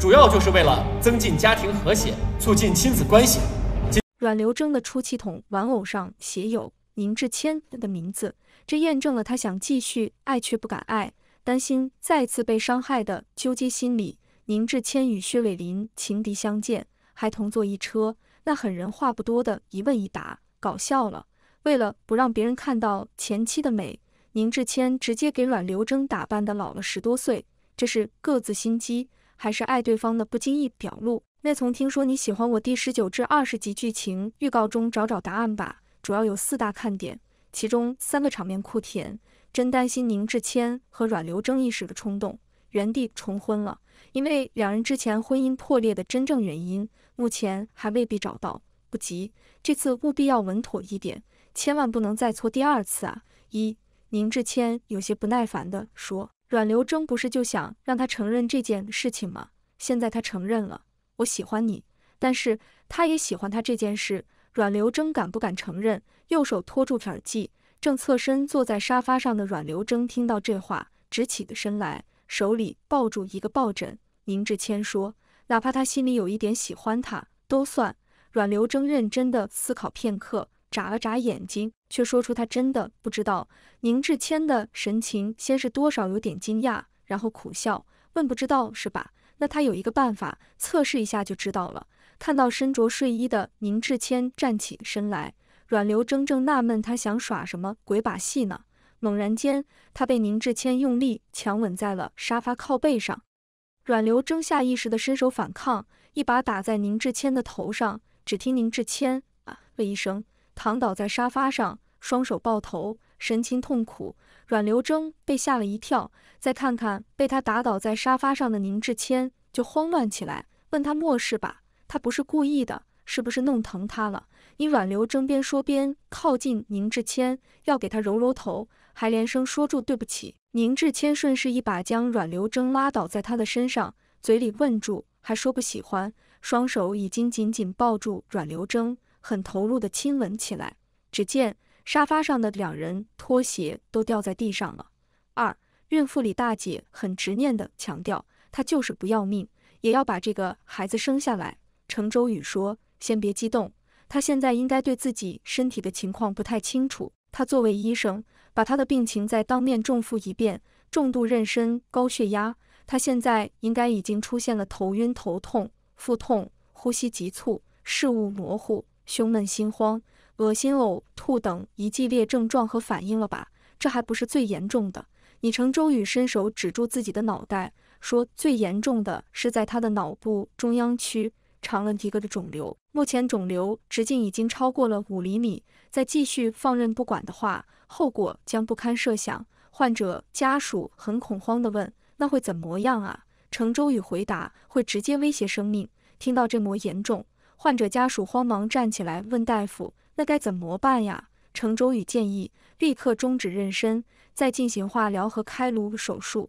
主要就是为了增进家庭和谐，促进亲子关系。阮刘征的出气筒玩偶上写有宁智谦的名字，这验证了他想继续爱却不敢爱，担心再次被伤害的纠结心理。宁智谦与薛伟林情敌相见，还同坐一车，那狠人话不多的一问一答，搞笑了。为了不让别人看到前妻的美，宁智谦直接给阮刘征打扮的老了十多岁，这是各自心机。还是爱对方的不经意表露。那从听说你喜欢我，第十九至二十集剧情预告中找找答案吧。主要有四大看点，其中三个场面酷甜。真担心宁志谦和阮流争一时的冲动，原地重婚了。因为两人之前婚姻破裂的真正原因，目前还未必找到。不急，这次务必要稳妥一点，千万不能再错第二次啊！一，宁志谦有些不耐烦地说。阮流征不是就想让他承认这件事情吗？现在他承认了，我喜欢你，但是他也喜欢他这件事，阮流征敢不敢承认？右手托住耳际，正侧身坐在沙发上的阮流征听到这话，直起的身来，手里抱住一个抱枕。宁志谦说，哪怕他心里有一点喜欢他，都算。阮流征认真地思考片刻。眨了眨眼睛，却说出他真的不知道。宁志谦的神情先是多少有点惊讶，然后苦笑，问：“不知道是吧？那他有一个办法，测试一下就知道了。”看到身着睡衣的宁志谦站起身来，阮流铮正纳闷他想耍什么鬼把戏呢，猛然间，他被宁志谦用力强吻在了沙发靠背上。阮流筝下意识的伸手反抗，一把打在宁志谦的头上，只听宁志谦啊了一声。躺倒在沙发上，双手抱头，神情痛苦。阮刘征被吓了一跳，再看看被他打倒在沙发上的宁志谦，就慌乱起来，问他没事吧？他不是故意的，是不是弄疼他了？你阮刘征边说边靠近宁志谦，要给他揉揉头，还连声说住对不起。宁志谦顺势一把将阮刘征拉倒在他的身上，嘴里问住，还说不喜欢，双手已经紧紧抱住阮刘征。很投入地亲吻起来，只见沙发上的两人拖鞋都掉在地上了。二孕妇李大姐很执念地强调，她就是不要命也要把这个孩子生下来。程周宇说，先别激动，她现在应该对自己身体的情况不太清楚。她作为医生，把她的病情再当面重复一遍：重度妊娠高血压，她现在应该已经出现了头晕、头痛、腹痛、呼吸急促、视物模糊。胸闷、心慌、恶心、呕吐等一系列症状和反应了吧？这还不是最严重的。你成周宇伸手指住自己的脑袋，说：“最严重的是在他的脑部中央区长了一个的肿瘤，目前肿瘤直径已经超过了五厘米。再继续放任不管的话，后果将不堪设想。”患者家属很恐慌地问：“那会怎么样啊？”程周宇回答：“会直接威胁生命。”听到这么严重。患者家属慌忙站起来问大夫：“那该怎么办呀？”程周宇建议立刻终止妊娠，再进行化疗和开颅手术。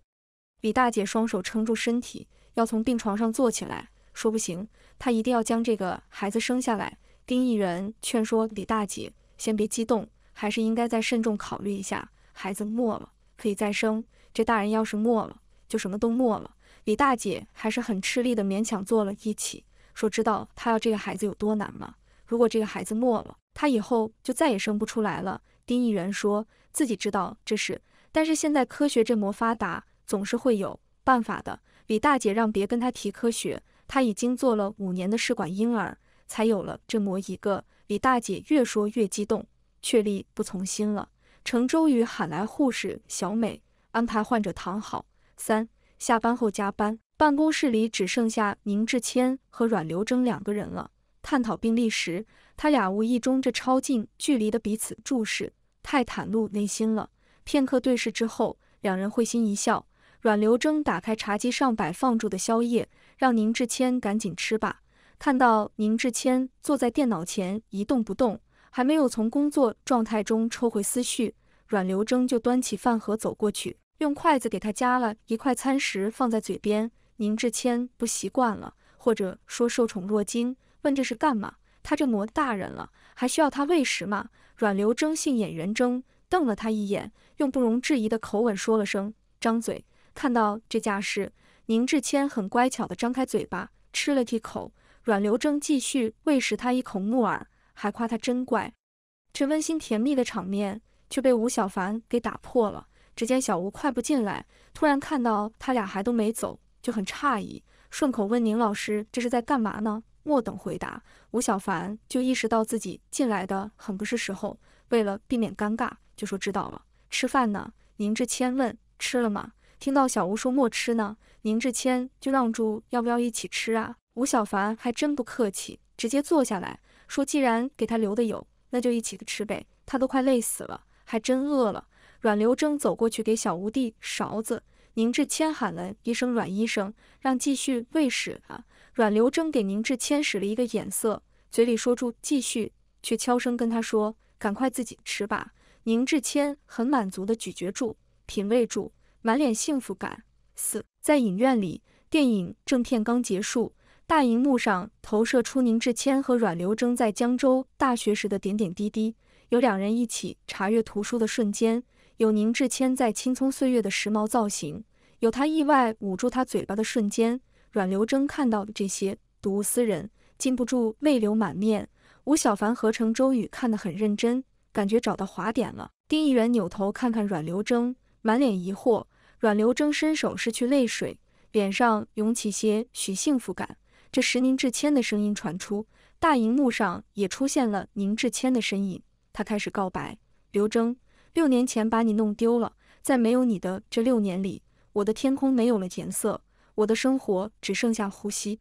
李大姐双手撑住身体，要从病床上坐起来，说：“不行，她一定要将这个孩子生下来。”丁义员劝说李大姐：“先别激动，还是应该再慎重考虑一下。孩子没了可以再生，这大人要是没了就什么都没了。”李大姐还是很吃力的，勉强坐了一起。说知道他要这个孩子有多难吗？如果这个孩子没了，他以后就再也生不出来了。丁议员说自己知道这事，但是现在科学这么发达，总是会有办法的。李大姐让别跟他提科学，他已经做了五年的试管婴儿，才有了这模一个。李大姐越说越激动，却力不从心了。程周宇喊来护士小美，安排患者躺好。三下班后加班。办公室里只剩下宁志谦和阮刘征两个人了。探讨病历时，他俩无意中这超近距离的彼此注视，太袒露内心了。片刻对视之后，两人会心一笑。阮刘征打开茶几上摆放住的宵夜，让宁志谦赶紧吃吧。看到宁志谦坐在电脑前一动不动，还没有从工作状态中抽回思绪，阮刘征就端起饭盒走过去，用筷子给他夹了一块餐食放在嘴边。宁志谦不习惯了，或者说受宠若惊，问这是干嘛？他这模大人了，还需要他喂食吗？阮流筝杏眼圆睁，瞪了他一眼，用不容置疑的口吻说了声：“张嘴。”看到这架势，宁志谦很乖巧地张开嘴巴，吃了几口。阮流筝继续喂食他一口木耳，还夸他真乖。这温馨甜蜜的场面却被吴小凡给打破了。只见小吴快步进来，突然看到他俩还都没走。就很诧异，顺口问宁老师这是在干嘛呢？莫等回答，吴小凡就意识到自己进来的很不是时候，为了避免尴尬，就说知道了。吃饭呢？宁志谦问。吃了吗？听到小吴说莫吃呢，宁志谦就让住，要不要一起吃啊？吴小凡还真不客气，直接坐下来说既然给他留的有，那就一起吃呗。他都快累死了，还真饿了。阮刘征走过去给小吴递勺子。宁志谦喊了一声“阮医生”，让继续喂食啊！”阮流征给宁志谦使了一个眼色，嘴里说出“继续，却悄声跟他说：“赶快自己吃吧。”宁志谦很满足地咀嚼住、品味住，满脸幸福感。四，在影院里，电影正片刚结束，大荧幕上投射出宁志谦和阮流征在江州大学时的点点滴滴，有两人一起查阅图书的瞬间。有宁志谦在青葱岁月的时髦造型，有他意外捂住他嘴巴的瞬间，阮刘征看到的这些睹物思人，禁不住泪流满面。吴小凡合成周宇看得很认真，感觉找到滑点了。丁议员扭头看看阮刘征，满脸疑惑。阮刘征伸手拭去泪水，脸上涌起些许幸福感。这时宁志谦的声音传出，大荧幕上也出现了宁志谦的身影，他开始告白刘征。六年前把你弄丢了，在没有你的这六年里，我的天空没有了颜色，我的生活只剩下呼吸。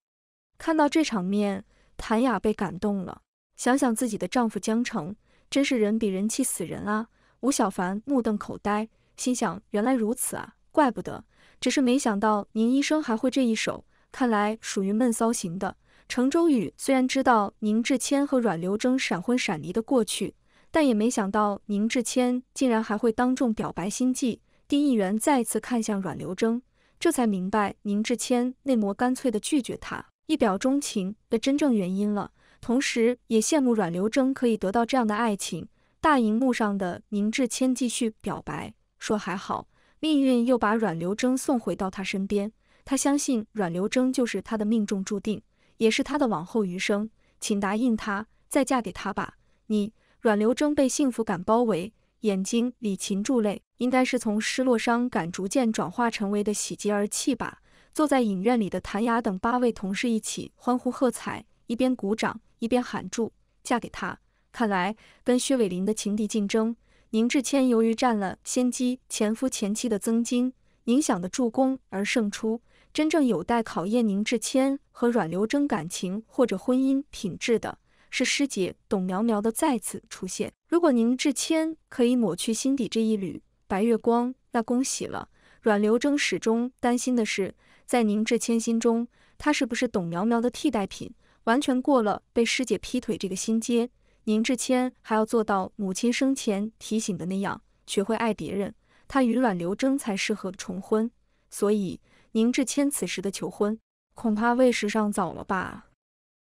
看到这场面，谭雅被感动了，想想自己的丈夫江城，真是人比人气死人啊。吴小凡目瞪口呆，心想原来如此啊，怪不得，只是没想到宁医生还会这一手，看来属于闷骚型的。程周宇虽然知道宁志谦和阮刘征闪婚闪离的过去。但也没想到宁志谦竟然还会当众表白心计。丁议员再次看向阮流铮，这才明白宁志谦那么干脆的拒绝他一表钟情的真正原因了，同时也羡慕阮流铮可以得到这样的爱情。大荧幕上的宁志谦继续表白，说还好命运又把阮流铮送回到他身边，他相信阮流铮就是他的命中注定，也是他的往后余生，请答应他，再嫁给他吧，你。阮流筝被幸福感包围，眼睛里噙住泪，应该是从失落伤感逐渐转化成为的喜极而泣吧。坐在影院里的谭雅等八位同事一起欢呼喝彩，一边鼓掌，一边喊住：“嫁给他！”看来跟薛伟林的情敌竞争，宁志谦由于占了先机、前夫前妻的增金影响的助攻而胜出。真正有待考验宁志谦和阮流筝感情或者婚姻品质的。是师姐董苗苗的再次出现。如果宁志谦可以抹去心底这一缕白月光，那恭喜了。阮流征始终担心的是，在宁志谦心中，他是不是董苗苗的替代品？完全过了被师姐劈腿这个心结，宁志谦还要做到母亲生前提醒的那样，学会爱别人。他与阮流征才适合重婚，所以宁志谦此时的求婚，恐怕为时尚早了吧。